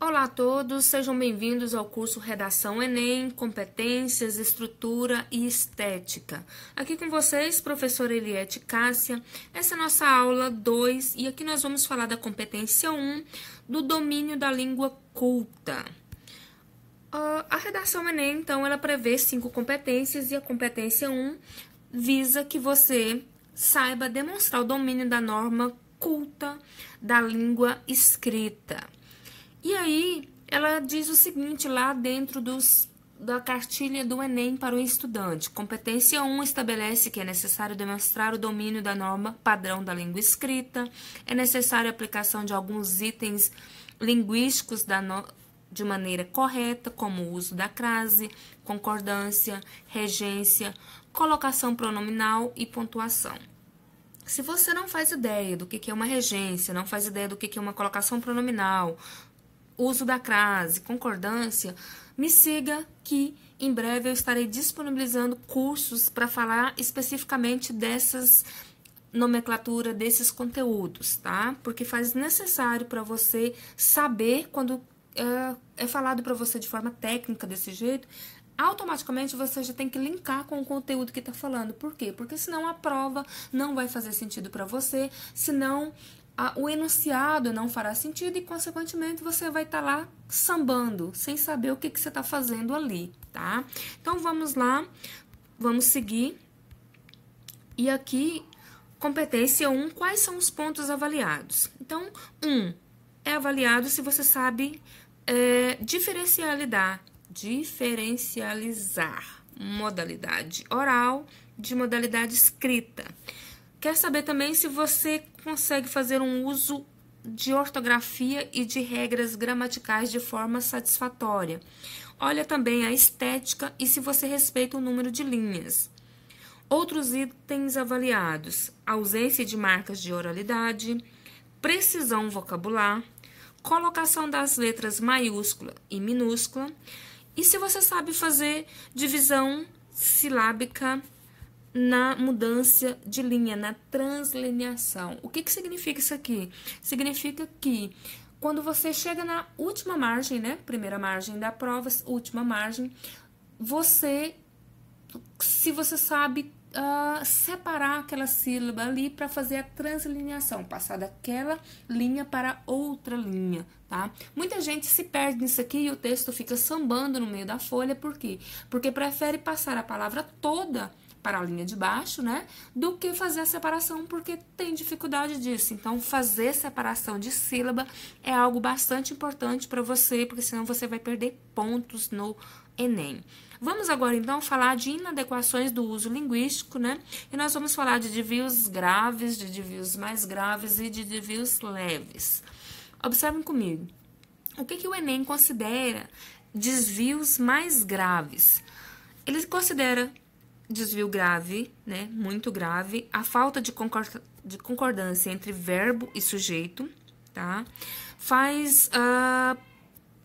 Olá a todos, sejam bem-vindos ao curso Redação Enem, Competências, Estrutura e Estética. Aqui com vocês, professora Eliette Cássia. Essa é a nossa aula 2 e aqui nós vamos falar da competência 1 um, do domínio da língua culta. Uh, a redação Enem, então, ela prevê cinco competências e a competência 1 um visa que você saiba demonstrar o domínio da norma culta da língua escrita. E aí ela diz o seguinte lá dentro dos, da cartilha do Enem para o estudante. Competência 1 estabelece que é necessário demonstrar o domínio da norma padrão da língua escrita, é necessária a aplicação de alguns itens linguísticos da no, de maneira correta, como o uso da crase, concordância, regência, colocação pronominal e pontuação. Se você não faz ideia do que é uma regência, não faz ideia do que é uma colocação pronominal, uso da crase, concordância, me siga que em breve eu estarei disponibilizando cursos para falar especificamente dessas nomenclatura desses conteúdos, tá? Porque faz necessário para você saber quando é, é falado para você de forma técnica desse jeito, automaticamente você já tem que linkar com o conteúdo que está falando. Por quê? Porque senão a prova não vai fazer sentido para você, senão o enunciado não fará sentido e, consequentemente, você vai estar tá lá sambando, sem saber o que, que você está fazendo ali, tá? Então, vamos lá, vamos seguir. E aqui, competência 1, quais são os pontos avaliados? Então, 1 é avaliado se você sabe é, diferencializar, diferencializar modalidade oral de modalidade escrita. Quer saber também se você consegue fazer um uso de ortografia e de regras gramaticais de forma satisfatória. Olha também a estética e se você respeita o número de linhas. Outros itens avaliados: ausência de marcas de oralidade, precisão vocabular, colocação das letras maiúscula e minúscula, e se você sabe fazer divisão silábica na mudança de linha, na translineação. O que, que significa isso aqui? Significa que quando você chega na última margem, né? Primeira margem da prova, última margem, você, se você sabe uh, separar aquela sílaba ali para fazer a translineação, passar daquela linha para outra linha, tá? Muita gente se perde nisso aqui e o texto fica sambando no meio da folha, por quê? Porque prefere passar a palavra toda para a linha de baixo, né? Do que fazer a separação, porque tem dificuldade disso. Então, fazer separação de sílaba é algo bastante importante para você, porque senão você vai perder pontos no Enem. Vamos agora então falar de inadequações do uso linguístico, né? E nós vamos falar de desvios graves, de desvios mais graves e de desvios leves. Observem comigo. O que, que o Enem considera desvios mais graves? Ele considera desvio grave, né, muito grave, a falta de, de concordância entre verbo e sujeito, tá? Faz uh,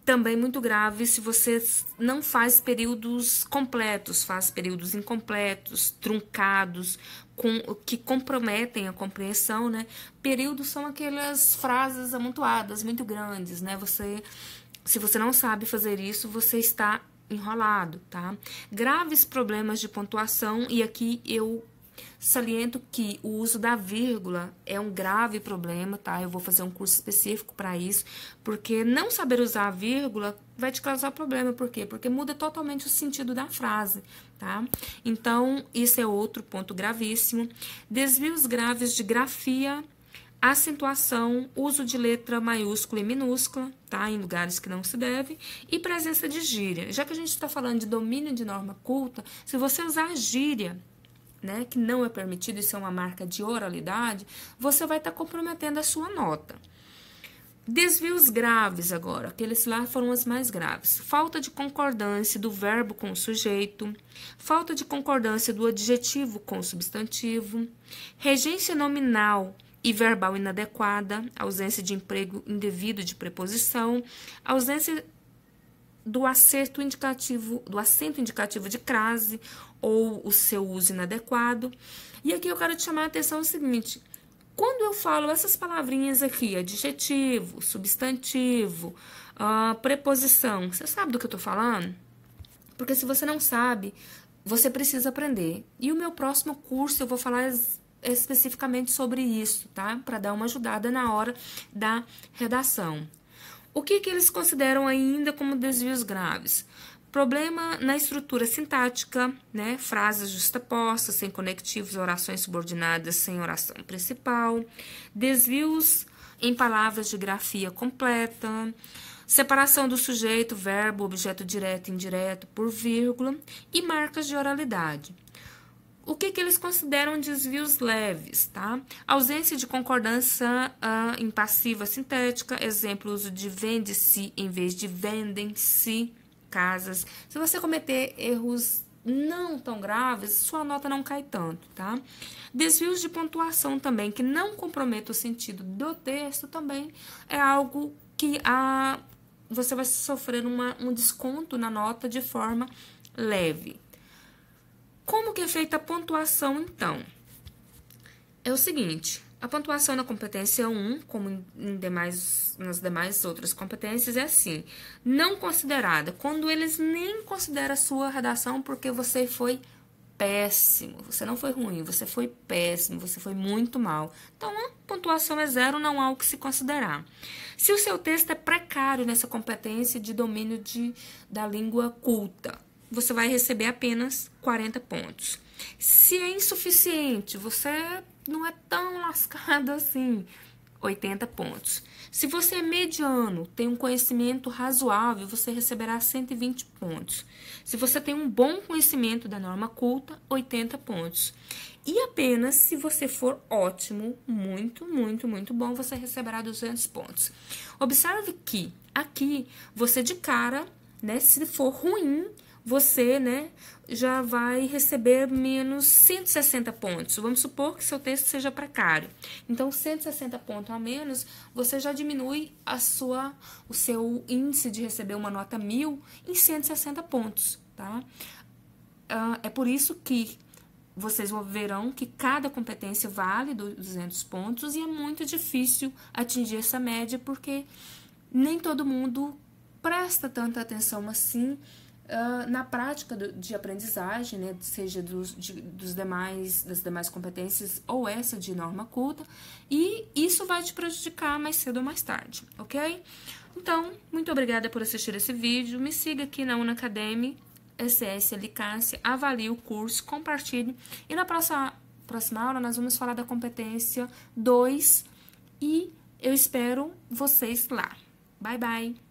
também muito grave se você não faz períodos completos, faz períodos incompletos, truncados, com, que comprometem a compreensão, né? Períodos são aquelas frases amontoadas, muito grandes, né? Você, se você não sabe fazer isso, você está enrolado, tá? Graves problemas de pontuação, e aqui eu saliento que o uso da vírgula é um grave problema, tá? Eu vou fazer um curso específico para isso, porque não saber usar a vírgula vai te causar problema, por quê? Porque muda totalmente o sentido da frase, tá? Então, isso é outro ponto gravíssimo. Desvios graves de grafia acentuação, uso de letra maiúscula e minúscula, tá? Em lugares que não se deve, e presença de gíria. Já que a gente está falando de domínio de norma culta, se você usar gíria, né, que não é permitido, isso é uma marca de oralidade, você vai estar tá comprometendo a sua nota. Desvios graves agora, aqueles lá foram as mais graves. Falta de concordância do verbo com o sujeito, falta de concordância do adjetivo com o substantivo, regência nominal e verbal inadequada, ausência de emprego indevido de preposição, ausência do acerto indicativo, do acento indicativo de crase ou o seu uso inadequado. E aqui eu quero te chamar a atenção o seguinte: quando eu falo essas palavrinhas aqui, adjetivo, substantivo, uh, preposição, você sabe do que eu estou falando? Porque se você não sabe, você precisa aprender. E o meu próximo curso eu vou falar especificamente sobre isso, tá? Para dar uma ajudada na hora da redação. O que, que eles consideram ainda como desvios graves? Problema na estrutura sintática, né? frases justapostas, sem conectivos, orações subordinadas sem oração principal, desvios em palavras de grafia completa, separação do sujeito, verbo, objeto direto e indireto por vírgula e marcas de oralidade o que, que, eles consideram desvios leves, tá? Ausência de concordância uh, ah, em passiva sintética, exemplo, uso de vende-se em vez de vendem-se casas. Se você cometer erros não tão graves, sua nota não cai tanto, tá? Desvios de pontuação também, que não comprometem o sentido do texto, também é algo que a, ah, você vai sofrer uma, um desconto na nota de forma leve. Como que é feita a pontuação, então? É o seguinte, a pontuação na competência 1, como em demais, nas demais outras competências, é assim, não considerada, quando eles nem consideram a sua redação porque você foi péssimo, você não foi ruim, você foi péssimo, você foi muito mal. Então, a pontuação é zero, não há o que se considerar. Se o seu texto é precário nessa competência de domínio de, da língua culta, você vai receber apenas 40 pontos. Se é insuficiente, você não é tão lascado assim, 80 pontos. Se você é mediano, tem um conhecimento razoável, você receberá 120 pontos. Se você tem um bom conhecimento da norma culta, 80 pontos. E apenas se você for ótimo, muito, muito, muito bom, você receberá 200 pontos. Observe que aqui você de cara, né, se for ruim, você, né, já vai receber menos 160 pontos. Vamos supor que seu texto seja precário. Então, 160 pontos a menos, você já diminui a sua, o seu índice de receber uma nota mil em 160 pontos, tá? Ah, é por isso que vocês verão que cada competência vale 200 pontos e é muito difícil atingir essa média porque nem todo mundo presta tanta atenção assim na prática do, de aprendizagem, né, seja dos, de, dos demais, das demais competências ou essa de norma culta, e isso vai te prejudicar mais cedo ou mais tarde, ok? Então, muito obrigada por assistir esse vídeo, me siga aqui na Unacademy, SS Alicácia, avalie o curso, compartilhe, e na próxima, próxima aula nós vamos falar da competência 2 e eu espero vocês lá. Bye, bye!